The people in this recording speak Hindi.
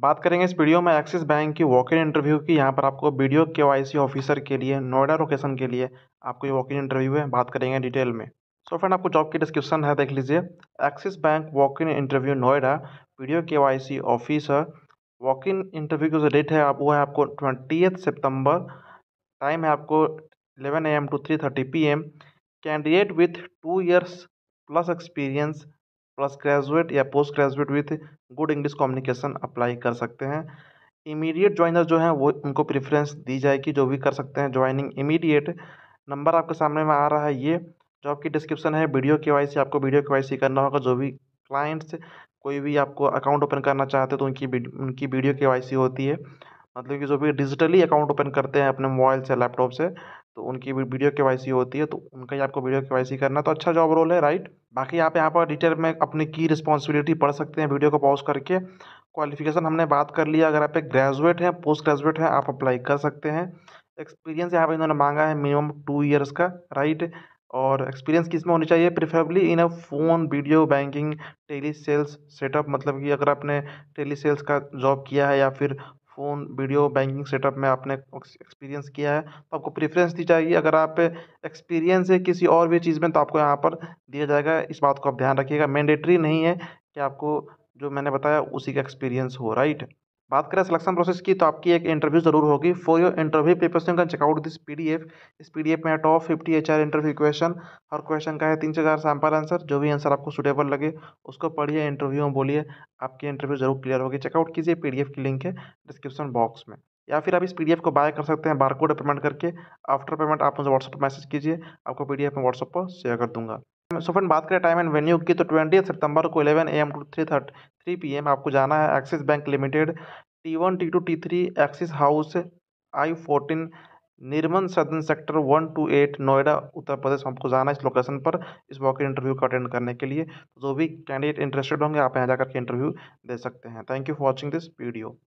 बात करेंगे इस वीडियो में एक्सिस बैंक की वॉक इन इंटरव्यू की यहाँ पर आपको वीडियो के वाई ऑफिसर के लिए नोएडा लोकेशन के लिए आपको ये वॉक इन इंटरव्यू है बात करेंगे डिटेल में सो so फ्रेंड आपको जॉब की डिस्क्रिप्शन है देख लीजिए Axis bank walk in interview Noida video के ऑफिसर वॉक इन इंटरव्यू की जो डेट है आप वो है आपको ट्वेंटी सितंबर टाइम है आपको eleven A M two three thirty P M candidate with two years plus experience plus graduate या post graduate with good English communication apply कर सकते हैं इमीडिएट ज्वाइनर जो हैं वो उनको प्रेफरेंस दी जाएगी जो भी कर सकते हैं ज्वाइनिंग इमीडिएट नंबर आपके सामने में आ रहा है ये जॉब की डिस्क्रिप्शन है वीडियो के वाई आपको वीडियो के वाई करना होगा जो भी क्लाइंट्स कोई भी आपको अकाउंट ओपन करना चाहते तो उनकी उनकी वीडियो के वाई होती है मतलब कि जो भी डिजिटली अकाउंट ओपन करते हैं अपने मोबाइल से लैपटॉप से तो उनकी भी वीडियो के वाई सी होती है तो उनका ही आपको वीडियो के वाई सी करना तो अच्छा जॉब रोल है राइट बाकी आप यहाँ पर डिटेल में अपनी की रिस्पॉन्सिबिलिटी पढ़ सकते हैं वीडियो को पॉज करके क्वालिफिकेशन हमने बात कर लिया अगर आप एक ग्रेजुएट हैं पोस्ट ग्रेजुएट हैं आप अप्लाई कर सकते हैं एक्सपीरियंस यहाँ पर इन्होंने मांगा है मिनिमम टू ईयर्स का राइट और एक्सपीरियंस किस में होनी चाहिए preferably in a phone video banking tele sales setup मतलब कि अगर आपने टेली सेल्स का जॉब किया है या फिर फ़ोन वीडियो बैंकिंग सेटअप में आपने एक्सपीरियंस किया है तो आपको प्रेफ़रेंस दी जाएगी अगर आप एक्सपीरियंस है किसी और भी चीज़ में तो आपको यहाँ पर दिया जाएगा इस बात को आप ध्यान रखिएगा मैंडेटरी नहीं है कि आपको जो मैंने बताया उसी का एक्सपीरियंस हो राइट बात करें सिलेक्शन प्रोसेस की तो आपकी एक इंटरव्यू जरूर होगी for your interview papers you can check out this PDF इस पीडीएफ में top fifty HR interview question हर क्वेश्चन का है तीन से चार सैम्पल आंसर जो भी आंसर आपको सुटेबल लगे उसको पढ़िए इंटरव्यू में बोलिए आपकी इंटरव्यू जरूर क्लियर होगी चेकआउट कीजिए पी की लिंक है डिस्क्रिप्शन बॉक्स में या फिर आप इस एफ को बाय कर सकते हैं बारकोड पेमेंट करके आफ्टर पेमेंट आप मुझे व्हाट्सएप पर मैसेज कीजिए आपको पी एफ में व्हाट्सएप पर शेयर कर दूंगा सो फ्रेंड बात करें टाइम एंड वेन्यू की तो ट्वेंटी सितंबर को 11 M two three thirty three P आपको जाना है Axis bank limited T one T two T three Axis house I fourteen Nirman Sadan sector one two eight Noida Uttar Pradesh आपको जाना है इस लोकेशन पर इस वॉक इंटरव्यू को अटेंड करने के लिए जो भी कैंडिडेट इंटरेस्टेड होंगे आप यहाँ जाकर के इंटरव्यू दे सकते हैं thank you for watching this video